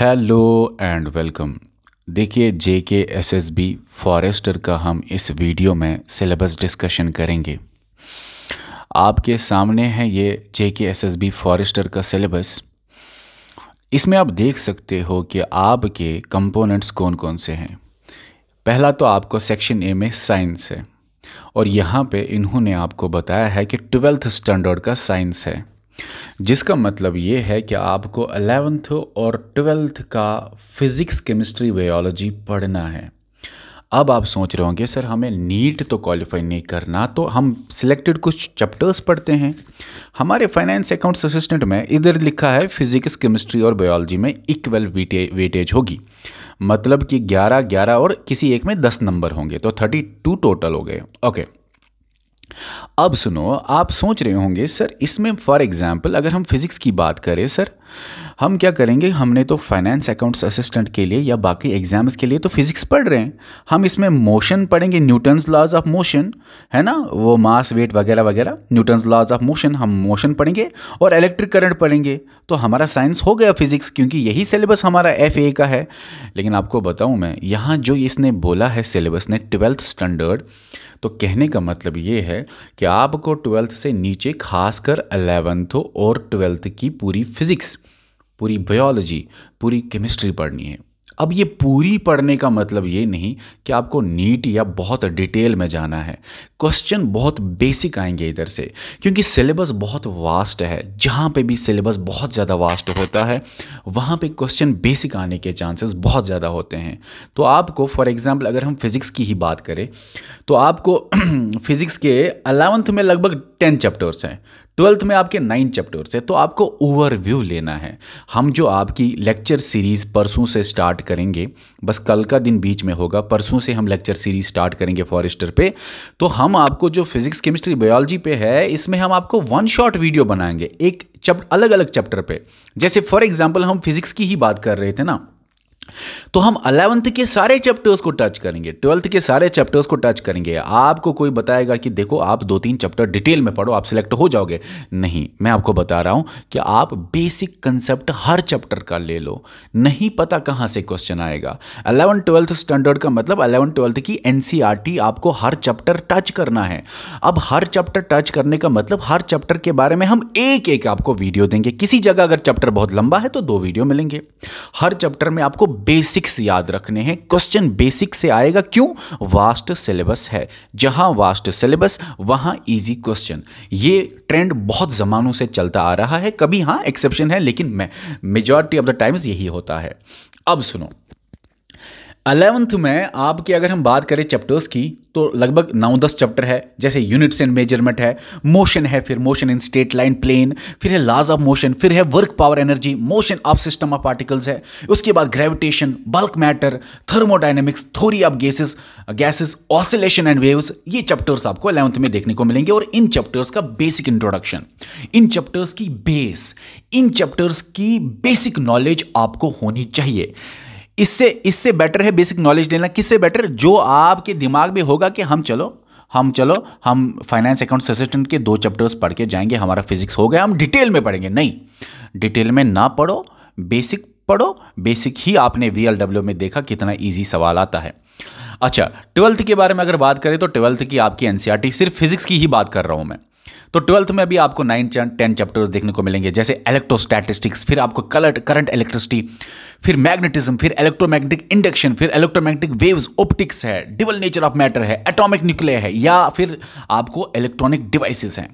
Hello and welcome देखिए जे K S S B forester का हम इस वीडियो में सिलेबस डिस्कशन करेंगे आपके सामने है ये J K S S B forester का सिलेबस इसमें आप देख सकते हो कि आपके कंपोनेंट्स कौन कौन से हैं पहला तो आपको सेक्शन ए में साइंस है और यहाँ पे इन्होंने आपको बताया है कि ट्वेल्थ स्टैंडर्ड का साइंस है जिसका मतलब ये है कि आपको अलेवेंथ और ट्वेल्थ का फिज़िक्स केमिस्ट्री बायोलॉजी पढ़ना है अब आप सोच रहे होंगे सर हमें नीट तो क्वालिफाई नहीं करना तो हम सिलेक्टेड कुछ चैप्टर्स पढ़ते हैं हमारे फाइनेंस अकाउंट्स असिस्टेंट में इधर लिखा है फिजिक्स केमिस्ट्री और बायोलॉजी में इक्वल वेटेज होगी मतलब कि 11 11 और किसी एक में 10 नंबर होंगे तो 32 टोटल हो गए ओके okay. अब सुनो आप सोच रहे होंगे सर इसमें फॉर एग्जांपल अगर हम फिज़िक्स की बात करें सर हम क्या करेंगे हमने तो फाइनेंस अकाउंट्स असिस्टेंट के लिए या बाकी एग्ज़ाम्स के लिए तो फिज़िक्स पढ़ रहे हैं हम इसमें मोशन पढ़ेंगे न्यूटन्स लॉज ऑफ मोशन है ना वो मास वेट वगैरह वगैरह न्यूटन्स लॉज ऑफ मोशन हम मोशन पढ़ेंगे और इलेक्ट्रिक करंट पढ़ेंगे तो हमारा साइंस हो गया फिज़िक्स क्योंकि यही सिलेबस हमारा एफ ए का है लेकिन आपको बताऊँ मैं यहाँ जो इसने बोला है सिलेबस ने ट्वेल्थ स्टैंडर्ड तो कहने का मतलब ये है कि आपको ट्वेल्थ से नीचे खासकर अलेवेंथ और ट्वेल्थ की पूरी फिज़िक्स पूरी बायोलॉजी पूरी केमिस्ट्री पढ़नी है अब ये पूरी पढ़ने का मतलब ये नहीं कि आपको नीट या बहुत डिटेल में जाना है क्वेश्चन बहुत बेसिक आएंगे इधर से क्योंकि सिलेबस बहुत वास्ट है जहाँ पे भी सिलेबस बहुत ज़्यादा वास्ट होता है वहाँ पे क्वेश्चन बेसिक आने के चांसेस बहुत ज़्यादा होते हैं तो आपको फॉर एग्ज़ाम्पल अगर हम फिज़िक्स की ही बात करें तो आपको फिज़िक्स के अलेवंथ में लगभग टेन चैप्टर्स हैं ट्वेल्थ में आपके नाइन चैप्टर्स है तो आपको ओवरव्यू लेना है हम जो आपकी लेक्चर सीरीज़ परसों से स्टार्ट करेंगे बस कल का दिन बीच में होगा परसों से हम लेक्चर सीरीज़ स्टार्ट करेंगे फॉरेस्टर पे तो हम आपको जो फिज़िक्स केमिस्ट्री बायोलॉजी पे है इसमें हम आपको वन शॉट वीडियो बनाएंगे एक चैप्टर अलग अलग चैप्टर पे जैसे फॉर एग्जाम्पल हम फिज़िक्स की ही बात कर रहे थे ना तो हम अलेवंथ के सारे चैप्टर्स को टच करेंगे ट्वेल्थ के सारे चैप्टर्स को टच करेंगे आपको कोई बताएगा कि देखो आप दो तीन चैप्टर डिटेल में पढ़ो आप सिलेक्ट हो जाओगे नहीं मैं आपको बता रहा हूं कि आप बेसिक कंसेप्ट हर चैप्टर का ले लो नहीं पता कहां से क्वेश्चन आएगा अलेवन ट्वेल्थ स्टैंडर्ड का मतलब अलेवन ट्वेल्थ की एन e आपको हर चैप्टर टच करना है अब हर चैप्टर टच करने का मतलब हर चैप्टर के बारे में हम एक एक आपको वीडियो देंगे किसी जगह अगर चैप्टर बहुत लंबा है तो दो वीडियो मिलेंगे हर चैप्टर में आपको बेसिक्स याद रखने हैं क्वेश्चन बेसिक से आएगा क्यों वास्ट सिलेबस है जहां वास्ट सिलेबस वहां इजी क्वेश्चन ये ट्रेंड बहुत ज़मानों से चलता आ रहा है कभी हाँ एक्सेप्शन है लेकिन मैं मेजॉरिटी ऑफ द टाइम्स यही होता है अब सुनो अलेवंथ में आपकी अगर हम बात करें चैप्टर्स की तो लगभग नौ दस चैप्टर है जैसे यूनिट्स एंड मेजरमेंट है मोशन है फिर motion in straight line plane फिर है लॉज ऑफ मोशन फिर है work power energy motion of system of particles है उसके बाद gravitation bulk matter thermodynamics theory of gases gases oscillation and waves ये चैप्टर्स आपको अलेवंथ में देखने को मिलेंगे और इन चैप्टर्स का बेसिक इंट्रोडक्शन इन चैप्टर्स की बेस इन चैप्टर्स की बेसिक नॉलेज आपको होनी चाहिए इससे इससे बेटर है बेसिक नॉलेज लेना किससे बेटर जो आपके दिमाग में होगा कि हम चलो हम चलो हम फाइनेंस अकाउंट्स असिस्टेंट के दो चैप्टर्स पढ़ के जाएंगे हमारा फिजिक्स हो गया हम डिटेल में पढ़ेंगे नहीं डिटेल में ना पढ़ो बेसिक पढ़ो बेसिक ही आपने वी में देखा कितना ईजी सवाल आता है अच्छा ट्वेल्थ के बारे में अगर बात करें तो ट्वेल्थ की आपकी एन e सिर्फ फिजिक्स की ही बात कर रहा हूँ मैं तो ट्वेल्थ में अभी आपको नाइन टेन चैप्टर्स देखने को मिलेंगे जैसे इलेक्ट्रोस्टैटिस्टिक्स फिर आपको कलर करंट इलेक्ट्रिसिटी फिर मैग्नेटिज्म फिर इलेक्ट्रोमैग्नेटिक इंडक्शन फिर इलेक्ट्रोमैग्नेटिक वेव्स ऑप्टिक्स है डिबल नेचर ऑफ मैटर है एटॉमिक न्यूक्लियर है या फिर आपको इलेक्ट्रॉनिक डिवाइसेस हैं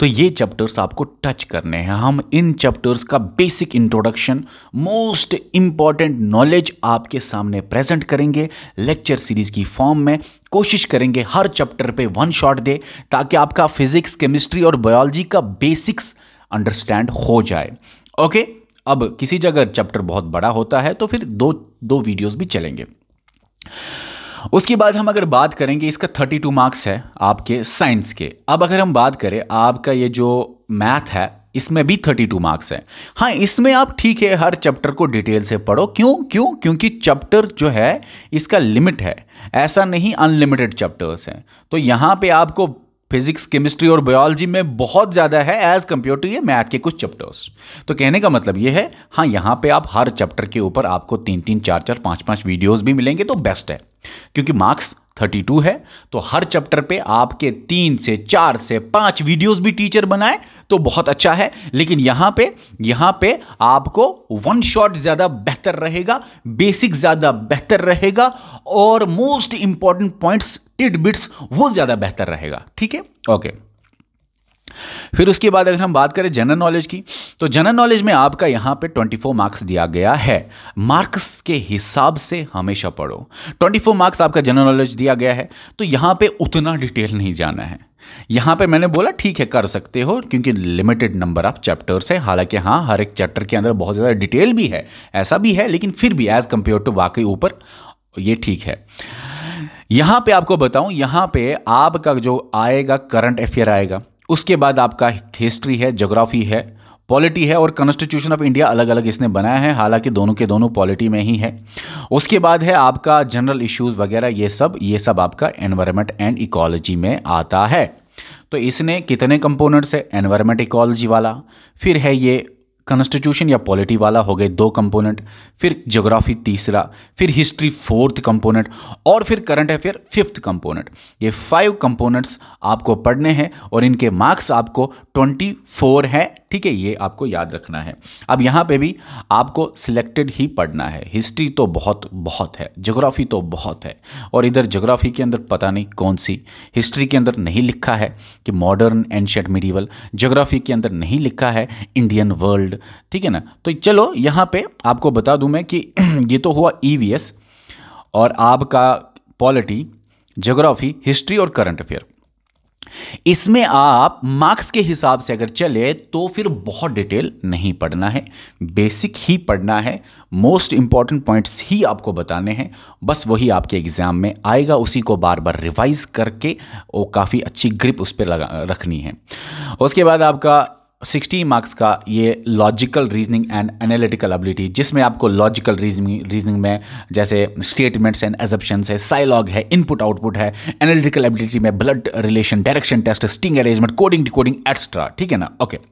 तो ये चैप्टर्स आपको टच करने हैं हम इन चैप्टर्स का basic introduction most important knowledge आपके सामने प्रेजेंट करेंगे लेक्चर सीरीज की फॉर्म में कोशिश करेंगे हर चैप्टर पे वन शॉट दे ताकि आपका फिजिक्स केमिस्ट्री और बायोलॉजी का बेसिक्स अंडरस्टैंड हो जाए ओके अब किसी जगह चैप्टर बहुत बड़ा होता है तो फिर दो दो वीडियोस भी चलेंगे उसके बाद हम अगर बात करेंगे इसका 32 मार्क्स है आपके साइंस के अब अगर हम बात करें आपका ये जो मैथ है इसमें भी 32 मार्क्स है हाँ इसमें आप ठीक है हर चैप्टर को डिटेल से पढ़ो क्यों क्यों क्योंकि चैप्टर जो है इसका लिमिट है ऐसा नहीं अनलिमिटेड चैप्टर्स हैं तो यहाँ पे आपको फिजिक्स केमिस्ट्री और बायोलॉजी में बहुत ज़्यादा है एज कंपेयर टू ये मैथ के कुछ चैप्टर्स तो कहने का मतलब ये है हाँ यहाँ पे आप हर चैप्टर के ऊपर आपको तीन तीन चार चार पाँच पाँच वीडियोस भी मिलेंगे तो बेस्ट है क्योंकि मार्क्स 32 है तो हर चैप्टर पे आपके तीन से चार से पाँच वीडियोस भी टीचर बनाए तो बहुत अच्छा है लेकिन यहाँ पे यहाँ पे आपको वन शॉट ज़्यादा बेहतर रहेगा बेसिक ज़्यादा बेहतर रहेगा और most important points tidbits वो ज़्यादा बेहतर रहेगा ठीक है ओके फिर उसके बाद अगर हम बात करें जनरल नॉलेज की तो जनरल नॉलेज में आपका यहां पे 24 मार्क्स दिया गया है मार्क्स के हिसाब से हमेशा पढ़ो 24 मार्क्स आपका जनरल नॉलेज दिया गया है तो यहां पे उतना डिटेल नहीं जाना है यहां पे मैंने बोला ठीक है कर सकते हो क्योंकि लिमिटेड नंबर ऑफ चैप्टर्स है हालांकि हाँ हर एक चैप्टर के अंदर बहुत ज़्यादा डिटेल भी है ऐसा भी है लेकिन फिर भी एज़ कंपेयर टू वाकई ऊपर ये ठीक है यहां पे आपको बताऊं यहां पे आपका जो आएगा करंट अफेयर आएगा उसके बाद आपका हिस्ट्री है जोग्राफी है पॉलिटी है और कॉन्स्टिट्यूशन ऑफ इंडिया अलग अलग इसने बनाया है हालांकि दोनों के दोनों पॉलिटी में ही है उसके बाद है आपका जनरल इश्यूज वगैरह ये सब ये सब आपका एनवायरमेंट एंड इकोलॉजी में आता है तो इसने कितने कंपोनेंट्स है एनवायरमेंट इकोलॉजी वाला फिर है ये कॉन्स्टिट्यूशन या पॉलिटी वाला हो गए दो कंपोनेंट फिर जोग्राफी तीसरा फिर हिस्ट्री फोर्थ कंपोनेंट और फिर करंट अफेयर फिफ्थ कंपोनेंट ये फाइव कंपोनेंट्स आपको पढ़ने हैं और इनके मार्क्स आपको ट्वेंटी फोर है ठीक है ये आपको याद रखना है अब यहाँ पे भी आपको सिलेक्टेड ही पढ़ना है हिस्ट्री तो बहुत बहुत है जोग्राफ़ी तो बहुत है और इधर जोग्राफ़ी के अंदर पता नहीं कौन सी हिस्ट्री के अंदर नहीं लिखा है कि मॉडर्न एंशेंट मिडीवल जोग्राफ़ी के अंदर नहीं लिखा है इंडियन वर्ल्ड ठीक है ना तो चलो यहाँ पर आपको बता दूँ मैं कि ये तो हुआ ई e और आपका पॉलिटी जोग्राफ़ी हिस्ट्री और करंट अफेयर इसमें आप मार्क्स के हिसाब से अगर चले तो फिर बहुत डिटेल नहीं पढ़ना है बेसिक ही पढ़ना है मोस्ट इंपॉर्टेंट पॉइंट्स ही आपको बताने हैं बस वही आपके एग्ज़ाम में आएगा उसी को बार बार रिवाइज करके वो काफ़ी अच्छी ग्रिप उस पर लगा रखनी है उसके बाद आपका सिक्सटी मार्क्स का ये logical reasoning and analytical ability जिसमें आपको लॉजिकल रीजनिंग रीजनिंग में जैसे स्टेटमेंट्स एंड एजप्शन है साइलॉग है इनपुट आउटपुट है एनालिटिकल एबिलिटी में blood relation direction test seating arrangement coding decoding extra ठीक है ना ओके okay.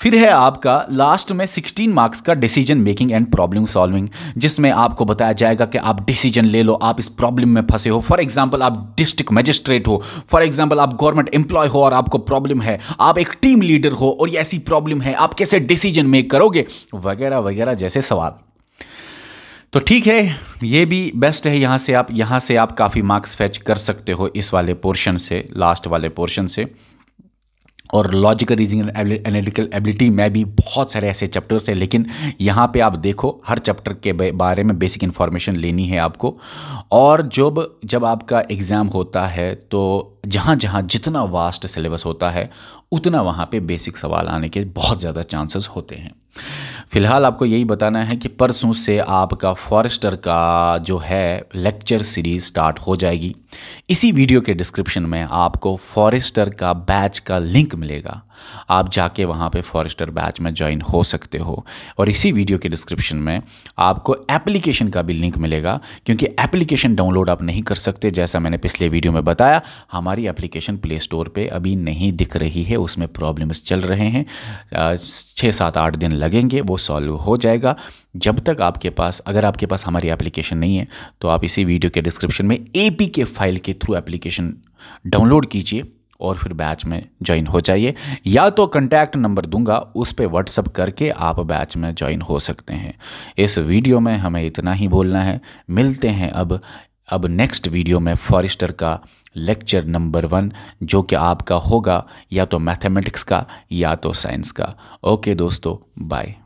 फिर है आपका लास्ट में 16 मार्क्स का decision making and problem solving जिसमें आपको बताया जाएगा कि आप डिसीजन ले लो आप इस प्रॉब्लम में फंसे हो फॉर एग्जाम्पल आप डिस्ट्रिक्ट मजिस्ट्रेट हो फॉर एग्जाम्पल आप गवर्नमेंट एम्प्लॉय हो और आपको प्रॉब्लम है आप एक टीम लीडर हो और ये ऐसी प्रॉब्लम है आप कैसे डिसीजन मेक करोगे वगैरह वगैरह जैसे सवाल तो ठीक है ये भी बेस्ट है यहाँ से आप यहाँ से आप काफ़ी मार्क्स फैच कर सकते हो इस वाले पोर्शन से लास्ट वाले पोर्शन से और लॉजिकल रीजनिंग एनालिटिकल एबिलिटी में भी बहुत सारे ऐसे चैप्टर्स हैं लेकिन यहाँ पे आप देखो हर चैप्टर के बारे में बेसिक इन्फॉर्मेशन लेनी है आपको और जब जब आपका एग्ज़ाम होता है तो जहाँ जहाँ जितना वास्ट सिलेबस होता है उतना वहाँ पे बेसिक सवाल आने के बहुत ज़्यादा चांसेस होते हैं फिलहाल आपको यही बताना है कि परसों से आपका फॉरेस्टर का जो है लेक्चर सीरीज़ स्टार्ट हो जाएगी इसी वीडियो के डिस्क्रिप्शन में आपको फॉरेस्टर का बैच का लिंक मिलेगा आप जाके वहाँ पे फॉरेस्टर बैच में ज्वाइन हो सकते हो और इसी वीडियो के डिस्क्रिप्शन में आपको एप्लीकेशन का भी लिंक मिलेगा क्योंकि एप्लीकेशन डाउनलोड आप नहीं कर सकते जैसा मैंने पिछले वीडियो में बताया हमारी एप्लीकेशन प्ले स्टोर पर अभी नहीं दिख रही है उसमें प्रॉब्लम्स चल रहे हैं छः सात आठ दिन लगेंगे वो सॉल्व हो जाएगा जब तक आपके पास अगर आपके पास हमारी एप्लीकेशन नहीं है तो आप इसी वीडियो के डिस्क्रिप्शन में ए के फाइल के थ्रू एप्लीकेशन डाउनलोड कीजिए और फिर बैच में ज्वाइन हो जाइए या तो कंटैक्ट नंबर दूंगा उस पर व्हाट्सअप करके आप बैच में ज्वाइन हो सकते हैं इस वीडियो में हमें इतना ही बोलना है मिलते हैं अब अब नेक्स्ट वीडियो में फॉरेस्टर का लेक्चर नंबर वन जो कि आपका होगा या तो मैथमेटिक्स का या तो साइंस का ओके दोस्तों बाय